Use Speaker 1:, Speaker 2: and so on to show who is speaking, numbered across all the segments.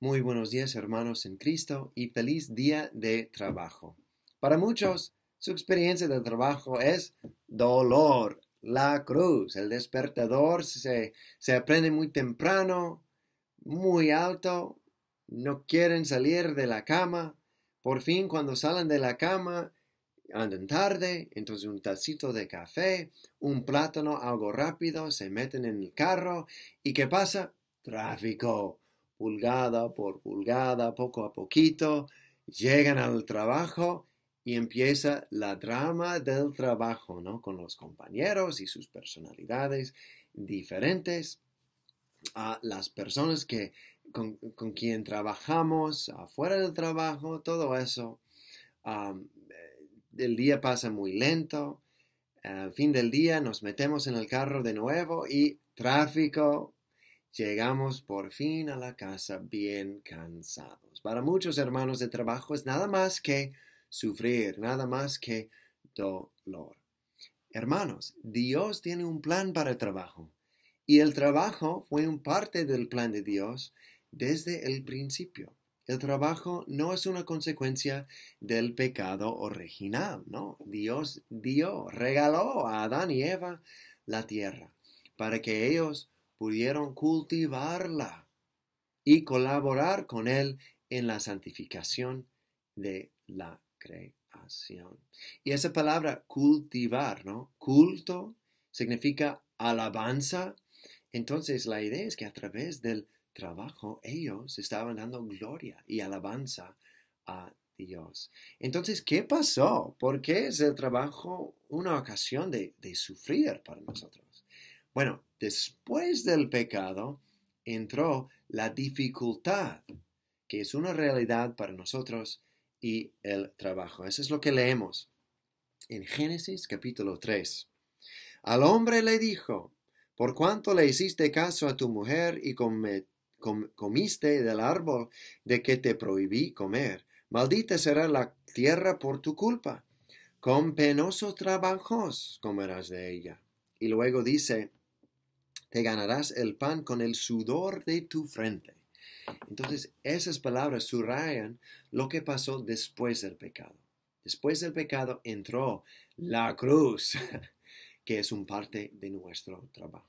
Speaker 1: Muy buenos días hermanos en Cristo y feliz día de trabajo. Para muchos, su experiencia de trabajo es dolor, la cruz, el despertador se, se aprende muy temprano, muy alto, no quieren salir de la cama, por fin cuando salen de la cama andan tarde, entonces un tacito de café, un plátano, algo rápido, se meten en el carro y ¿qué pasa? Tráfico pulgada por pulgada, poco a poquito, llegan al trabajo y empieza la drama del trabajo, ¿no? Con los compañeros y sus personalidades diferentes, a las personas que, con, quien trabajamos, afuera del trabajo, todo eso. Eh, el día pasa muy lento, al fin del día nos metemos en el carro de nuevo y tráfico Llegamos por fin a la casa bien cansados. Para muchos hermanos de trabajo es nada más que sufrir, nada más que dolor. Hermanos, Dios tiene un plan para el trabajo y el trabajo fue un parte del plan de Dios desde el principio. El trabajo no es una consecuencia del pecado original, no. Dios dio, regaló a Adán y Eva la tierra para que ellos pudieron cultivarla y colaborar con Él en la santificación de la creación. Y esa palabra cultivar, ¿no? Culto significa alabanza. Entonces la idea es que a través del trabajo ellos estaban dando gloria y alabanza a Dios. Entonces, ¿qué pasó? ¿Por qué es el trabajo una ocasión de, de sufrir para nosotros? Bueno, después del pecado entró la dificultad, que es una realidad para nosotros, y el trabajo. Eso es lo que leemos en Génesis capítulo 3. Al hombre le dijo, por cuanto le hiciste caso a tu mujer y comiste del árbol de que te prohibí comer, maldita será la tierra por tu culpa. Con penosos trabajos comerás de ella. Y luego dice, te ganarás el pan con el sudor de tu frente. Entonces, esas palabras subrayan lo que pasó después del pecado. Después del pecado entró la cruz, que es un parte de nuestro trabajo.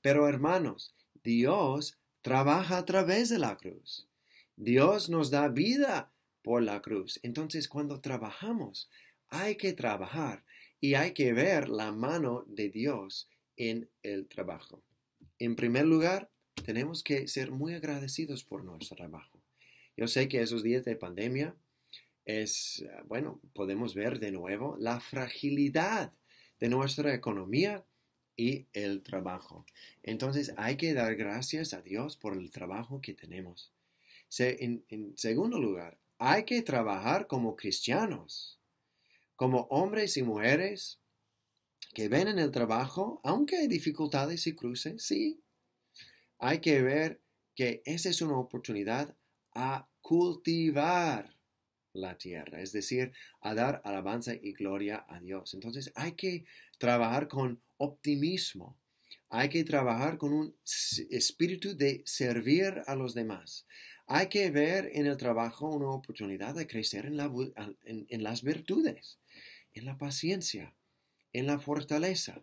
Speaker 1: Pero hermanos, Dios trabaja a través de la cruz. Dios nos da vida por la cruz. Entonces, cuando trabajamos, hay que trabajar y hay que ver la mano de Dios en el trabajo. En primer lugar, tenemos que ser muy agradecidos por nuestro trabajo. Yo sé que esos días de pandemia es, bueno, podemos ver de nuevo la fragilidad de nuestra economía y el trabajo. Entonces hay que dar gracias a Dios por el trabajo que tenemos. en, en segundo lugar, hay que trabajar como cristianos, como hombres y mujeres que ven en el trabajo, aunque hay dificultades y cruces, sí, hay que ver que esa es una oportunidad a cultivar la tierra, es decir, a dar alabanza y gloria a Dios. Entonces hay que trabajar con optimismo, hay que trabajar con un espíritu de servir a los demás. Hay que ver en el trabajo una oportunidad de crecer en, las virtudes, en la paciencia, en la fortaleza.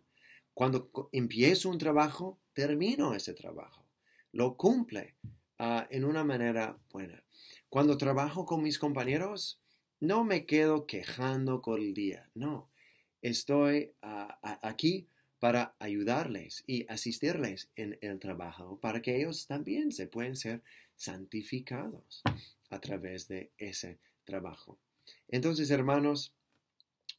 Speaker 1: Cuando empiezo un trabajo, termino ese trabajo. Lo cumple ah, en una manera buena. Cuando trabajo con mis compañeros, no me quedo quejando con el día. No, estoy ah, aquí para ayudarles y asistirles en el trabajo para que ellos también se pueden ser santificados a través de ese trabajo. Entonces, hermanos,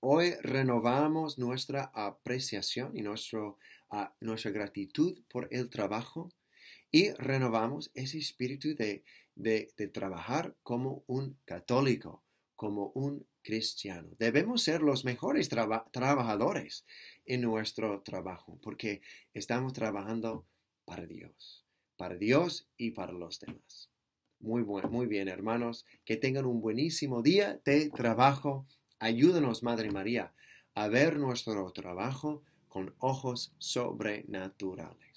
Speaker 1: Hoy renovamos nuestra apreciación y nuestro, ah, nuestra gratitud por el trabajo y renovamos ese espíritu de, trabajar como un católico, como un cristiano. Debemos ser los mejores trabajadores en nuestro trabajo, porque estamos trabajando para Dios, para Dios y para los demás. Muy, muy bien, hermanos. Que tengan un buenísimo día de trabajo Ayúdanos, Madre María, a ver nuestro trabajo con ojos sobrenaturales.